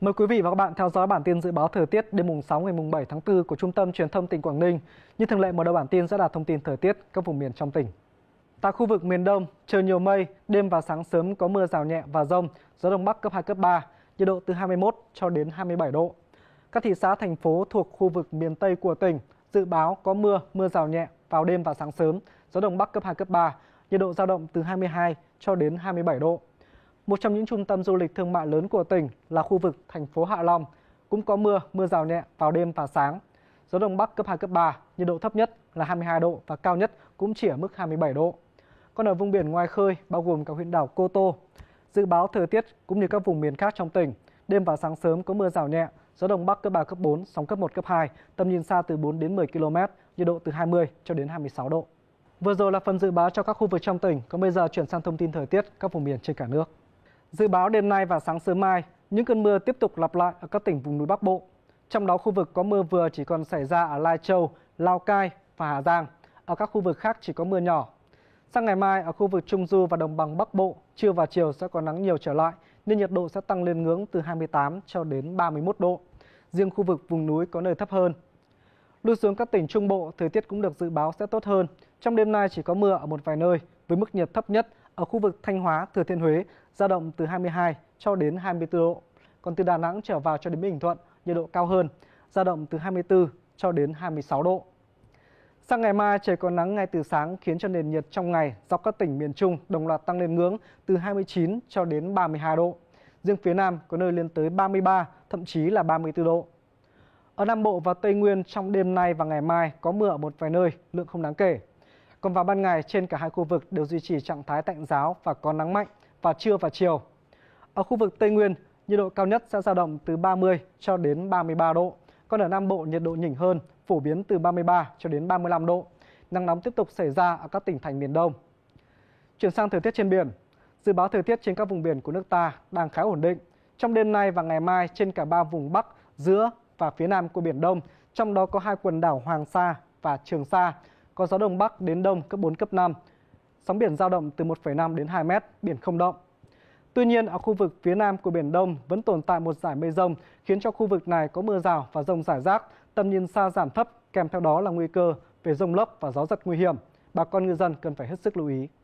Mời quý vị và các bạn theo dõi bản tin dự báo thời tiết đêm mùng 6 ngày mùng 7 tháng 4 của Trung tâm Truyền thông tỉnh Quảng Ninh. Như thường lệ mở đầu bản tin sẽ là thông tin thời tiết các vùng miền trong tỉnh. Tại khu vực miền Đông, trời nhiều mây, đêm và sáng sớm có mưa rào nhẹ và rông, gió đông bắc cấp 2 cấp 3, nhiệt độ từ 21 cho đến 27 độ. Các thị xã thành phố thuộc khu vực miền Tây của tỉnh dự báo có mưa, mưa rào nhẹ vào đêm và sáng sớm, gió đông bắc cấp 2 cấp 3, nhiệt độ dao động từ 22 cho đến 27 độ. Một trong những trung tâm du lịch thương mại lớn của tỉnh là khu vực thành phố Hạ Long cũng có mưa, mưa rào nhẹ vào đêm và sáng. Gió đông bắc cấp 2 cấp 3, nhiệt độ thấp nhất là 22 độ và cao nhất cũng chỉ ở mức 27 độ. Còn ở vùng biển ngoài khơi bao gồm cả huyện đảo Cô Tô, dự báo thời tiết cũng như các vùng miền khác trong tỉnh, đêm và sáng sớm có mưa rào nhẹ, gió đông bắc cấp 3 cấp 4, sóng cấp 1 cấp 2, tầm nhìn xa từ 4 đến 10 km, nhiệt độ từ 20 cho đến 26 độ. Vừa rồi là phần dự báo cho các khu vực trong tỉnh, còn bây giờ chuyển sang thông tin thời tiết các vùng miền trên cả nước. Dự báo đêm nay và sáng sớm mai, những cơn mưa tiếp tục lặp lại ở các tỉnh vùng núi Bắc Bộ. Trong đó khu vực có mưa vừa chỉ còn xảy ra ở Lai Châu, Lào Cai và Hà Giang. Ở các khu vực khác chỉ có mưa nhỏ. Sang ngày mai ở khu vực Trung Du và đồng bằng Bắc Bộ, trưa và chiều sẽ có nắng nhiều trở lại nên nhiệt độ sẽ tăng lên ngưỡng từ 28 cho đến 31 độ. Riêng khu vực vùng núi có nơi thấp hơn. Lui xuống các tỉnh Trung Bộ, thời tiết cũng được dự báo sẽ tốt hơn. Trong đêm nay chỉ có mưa ở một vài nơi với mức nhiệt thấp nhất ở khu vực Thanh Hóa, Thừa Thiên Huế dao động từ 22 cho đến 24 độ. Còn từ Đà Nẵng trở vào cho đến Bình Thuận, nhiệt độ cao hơn, dao động từ 24 cho đến 26 độ. Sang ngày mai trời có nắng ngay từ sáng khiến cho nền nhiệt trong ngày dọc các tỉnh miền Trung đồng loạt tăng lên ngưỡng từ 29 cho đến 32 độ. Riêng phía Nam có nơi lên tới 33, thậm chí là 34 độ. Ở Nam Bộ và Tây Nguyên trong đêm nay và ngày mai có mưa ở một vài nơi, lượng không đáng kể. Còn vào ban ngày, trên cả hai khu vực đều duy trì trạng thái tạnh giáo và có nắng mạnh vào trưa và chiều. Ở khu vực Tây Nguyên, nhiệt độ cao nhất sẽ dao động từ 30 cho đến 33 độ. Còn ở Nam Bộ nhiệt độ nhỉnh hơn, phổ biến từ 33 cho đến 35 độ. Nắng nóng tiếp tục xảy ra ở các tỉnh thành miền Đông. Chuyển sang thời tiết trên biển. Dự báo thời tiết trên các vùng biển của nước ta đang khá ổn định. Trong đêm nay và ngày mai trên cả ba vùng Bắc, giữa và phía Nam của Biển Đông, trong đó có hai quần đảo Hoàng Sa và Trường Sa, có gió đông bắc đến đông cấp 4, cấp 5. Sóng biển giao động từ 1,5 đến 2 mét, biển không động. Tuy nhiên, ở khu vực phía nam của Biển Đông vẫn tồn tại một giải mây rông, khiến cho khu vực này có mưa rào và rông rải rác, tầm nhìn xa giảm thấp, kèm theo đó là nguy cơ về rông lốc và gió giật nguy hiểm. Bà con ngư dân cần phải hết sức lưu ý.